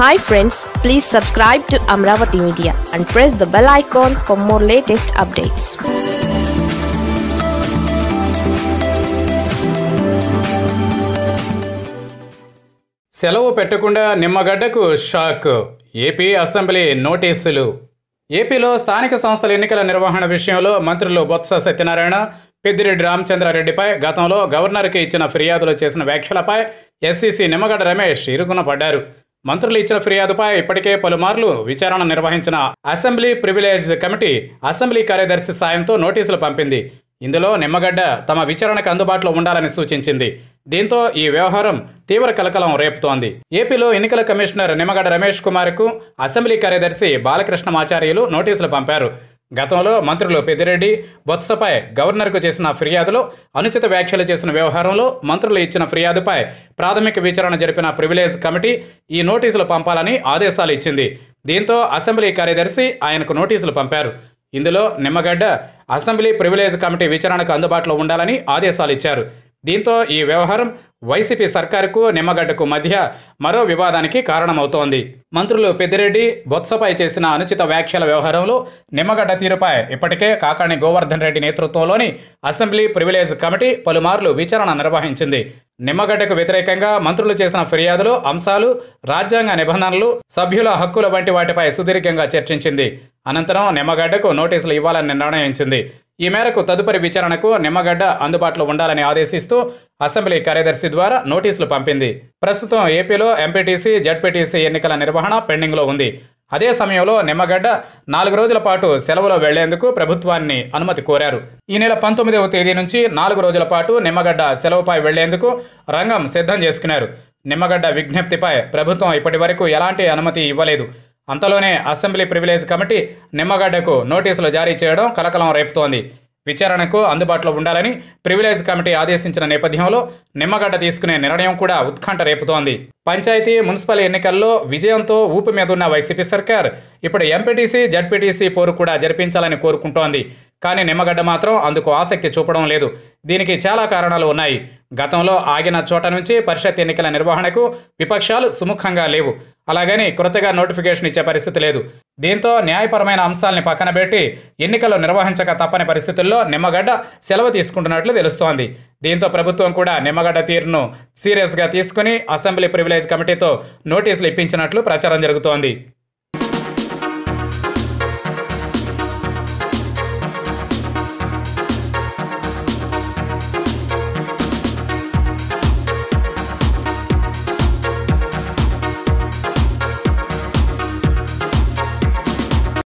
hi friends please subscribe to Amaravati media and press the bell icon for more latest updates సెలవు పెట్టకుండా నిమ్మగడ్డకు shock AP assembly నోటీసులు ఏపీలో స్థానిక సంస్థల ఎన్నికల నిర్వహణ విషయంలో మంత్రులు బొత్స సత్యనారాయణ పెద్దిరెడ్డి రామచంద్రారెడ్డిపై గతంలో గవర్నర్కి ఇచ్చిన ఫిర్యాదులు చేసిన వ్యాఖ్యలపై ఎస్సీసీ నిమ్మగడ్డ రమేష్ ఇరుకున పడ్డారు మంత్రులు ఇచ్చిన ఫిర్యాదుపై ఇప్పటికే పలుమార్లు విచారణ నిర్వహించిన అసెంబ్లీ ప్రివిలేజ్ కమిటీ అసెంబ్లీ కార్యదర్శి సాయంతో నోటీసులు పంపింది ఇందులో నిమ్మగడ్డ తమ విచారణకు అందుబాటులో ఉండాలని సూచించింది దీంతో ఈ వ్యవహారం తీవ్ర కలకలం రేపుతోంది ఏపీలో ఎన్నికల కమిషనర్ నిమ్మగడ్డ రమేష్ కుమార్కు అసెంబ్లీ కార్యదర్శి బాలకృష్ణమాచార్యులు నోటీసులు పంపారు గతంలో మంత్రులు పెద్దిరెడ్డి బొత్సపై గవర్నర్కు చేసిన ఫిర్యాదులో అనుచిత వ్యాఖ్యలు చేసిన వ్యవహారంలో మంత్రులు ఇచ్చిన ఫిర్యాదుపై ప్రాథమిక విచారణ జరిపిన ప్రివిలేజ్ కమిటీ ఈ నోటీసులు పంపాలని ఆదేశాలు ఇచ్చింది దీంతో అసెంబ్లీ కార్యదర్శి ఆయనకు నోటీసులు పంపారు ఇందులో నిమ్మగడ్డ అసెంబ్లీ ప్రివిలేజ్ కమిటీ విచారణకు అందుబాటులో ఉండాలని ఆదేశాలు ఇచ్చారు దీంతో ఈ వ్యవహారం వైసీపీ సర్కారుకు నిమ్మగడ్డకు మధ్య మరో వివాదానికి కారణమవుతోంది మంత్రులు పెద్దిరెడ్డి బొత్సపై చేసిన అనుచిత వ్యాఖ్యల వ్యవహారంలో నిమ్మగడ్డ తీరుపై ఇప్పటికే కాకాణి గోవర్ధన్ రెడ్డి నేతృత్వంలోని అసెంబ్లీ ప్రివిలేజ్ కమిటీ పలుమార్లు విచారణ నిర్వహించింది నిమ్మగడ్డకు వ్యతిరేకంగా మంత్రులు చేసిన ఫిర్యాదులు అంశాలు రాజ్యాంగ నిబంధనలు సభ్యుల హక్కుల వంటి వాటిపై సుదీర్ఘంగా చర్చించింది అనంతరం నిమ్మగడ్డకు నోటీసులు ఇవ్వాలని నిర్ణయించింది ఈ మేరకు తదుపరి విచారణకు నిమ్మగడ్డ అందుబాటులో ఉండాలని ఆదేశిస్తూ అసెంబ్లీ కార్యదర్శి ద్వారా నోటీసులు పంపింది ప్రస్తుతం ఏపీలో ఎంపీటీసీ జడ్పీటీసీ ఎన్నికల నిర్వహణ పెండింగ్లో ఉంది అదే సమయంలో నిమ్మగడ్డ నాలుగు రోజుల పాటు సెలవులో వెళ్లేందుకు ప్రభుత్వాన్ని అనుమతి కోరారు ఈ నెల పంతొమ్మిదవ తేదీ నుంచి నాలుగు రోజుల పాటు నిమ్మగడ్డ సెలవుపై వెళ్లేందుకు రంగం సిద్ధం చేసుకున్నారు నిమ్మగడ్డ విజ్ఞప్తిపై ప్రభుత్వం ఇప్పటి వరకు ఎలాంటి అనుమతి ఇవ్వలేదు అంతలోనే అసెంబ్లీ ప్రివిలేజ్ కమిటీ నిమ్మగడ్డకు నోటీసులు జారీ చేయడం కలకలం రేపుతోంది విచారణకు అందుబాటులో ఉండాలని ప్రివిలేజ్ కమిటీ ఆదేశించిన నేపథ్యంలో నిమ్మగడ్డ తీసుకునే నిర్ణయం కూడా ఉత్కంఠ రేపుతోంది పంచాయతీ మున్సిపల్ ఎన్నికల్లో విజయంతో మీద మీదున్న వైసీపీ సర్కార్ ఇప్పుడు ఎంపీటీసీ జడ్పీటీసీ పోరు కూడా జరిపించాలని కోరుకుంటోంది కానీ నిమ్మగడ్డ మాత్రం అందుకు ఆసక్తి చూపడం లేదు దీనికి చాలా కారణాలు ఉన్నాయి గతంలో ఆగిన చోట నుంచి పరిషత్ ఎన్నికల నిర్వహణకు విపక్షాలు సుముఖంగా లేవు అలాగని కృతగా నోటిఫికేషన్ ఇచ్చే పరిస్థితి లేదు దీంతో న్యాయపరమైన అంశాలని పక్కన పెట్టి ఎన్నికలు నిర్వహించక తప్పని పరిస్థితుల్లో నిమ్మగడ్డ సెలవు తీసుకుంటున్నట్లు తెలుస్తోంది దీంతో ప్రభుత్వం కూడా నిమ్మగడ్డ తీరును సీరియస్గా తీసుకుని అసెంబ్లీ ప్రివిలేజ్ కమిటీతో నోటీసులు ఇప్పించినట్లు ప్రచారం జరుగుతోంది